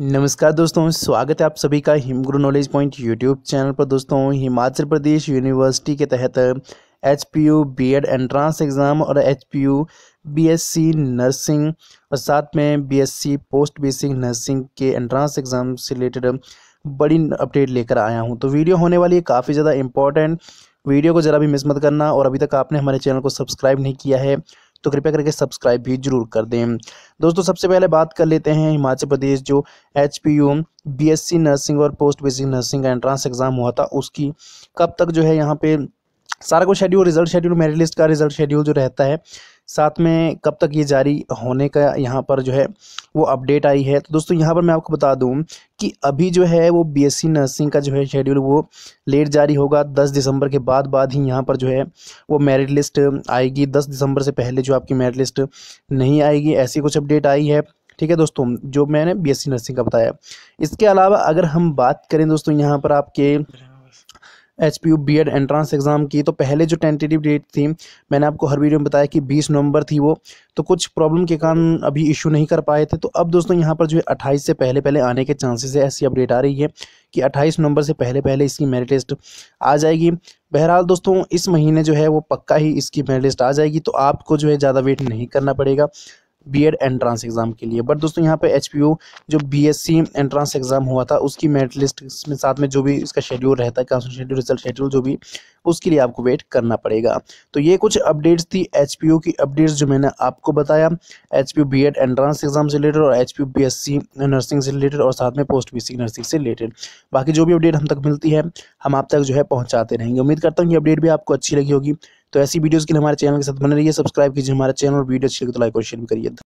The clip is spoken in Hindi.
नमस्कार दोस्तों स्वागत है आप सभी का Himguru knowledge point YouTube channel पर दोस्तों हिमाचल प्रदेश यूनिवर्सिटी के तहत H P U B Ed entrance exam और H P U B S C nursing और साथ में B S C post basic nursing के एंट्रांस एग्ज़ाम से रिलेटेड बड़ी अपडेट लेकर आया हूं तो वीडियो होने वाली है काफ़ी ज़्यादा इंपॉर्टेंट वीडियो को ज़रा भी मिस मत करना और अभी तक आपने हमारे चैनल को सब्सक्राइब नहीं किया है तो कृपया करके सब्सक्राइब भी जरूर कर दें दोस्तों सबसे पहले बात कर लेते हैं हिमाचल प्रदेश जो H P B S C nursing और पोस्ट बेसिक नर्सिंग का एंट्रांस एग्ज़ाम हुआ था उसकी कब तक जो है यहाँ पे सारा कुछ schedule result schedule merit list का रिजल्ट शेड्यूल जो रहता है साथ में कब तक ये जारी होने का यहाँ पर जो है वो अपडेट आई है तो दोस्तों यहाँ पर मैं आपको बता दूँ कि अभी जो है वो बीएससी नर्सिंग का जो है शेड्यूल वो लेट जारी होगा 10 दिसंबर के बाद बाद ही यहाँ पर जो है वो मेरिट लिस्ट आएगी 10 दिसंबर से पहले जो आपकी मेरिट लिस्ट नहीं आएगी ऐसी कुछ अपडेट आई है ठीक है दोस्तों जो मैंने बी नर्सिंग का बताया इसके अलावा अगर हम बात करें दोस्तों यहाँ पर आपके H P U B Ed entrance exam की तो पहले जो टेंटेटिव डेट थी मैंने आपको हर वीडियो में बताया कि बीस नवंबर थी वो तो कुछ प्रॉब्लम के कारण अभी इशू नहीं कर पाए थे तो अब दोस्तों यहाँ पर जो है अट्ठाईस से पहले पहले आने के चांसेस है ऐसी अपडेट आ रही है कि अट्ठाईस नवंबर से पहले पहले इसकी मेरिट लिस्ट आ जाएगी बहरहाल दोस्तों इस महीने जो है वो पक्का ही इसकी मेरिट लिस्ट आ जाएगी तो आपको जो है ज़्यादा वेट नहीं करना पड़ेगा बीएड एंट्रेंस एग्ज़ाम के लिए बट दोस्तों यहाँ पे एच जो बीएससी एंट्रेंस एग्ज़ाम हुआ था उसकी मेरिट लिस्ट में साथ में जो भी इसका शेड्यूल रहता है काउंसिल शेड्यूल रिजल्ट शेड्यूल जो भी उसके लिए आपको वेट करना पड़ेगा तो ये कुछ अपडेट्स थी एच की अपडेट्स जो मैंने आपको बताया H P Ed entrance exam से रिलेटेड और एच सी नर्सिंग से रिलेटेड और साथ में पोस्ट बीसी नर्सिंग से रिलेटेड बाकी जो भी अपडेट हम तक मिलती है हम आप तक जो है पहुँचाते रहेंगे उम्मीद करता हूँ ये अपडेट भी आपको अच्छी लगी होगी तो ऐसी वीडियोज़ के लिए हमारे चैनल के साथ बने रहिए सब्सक्राइब कीजिए हमारे चैनल और वीडियो अच्छी लगे तो लाइक और शेयर भी करिए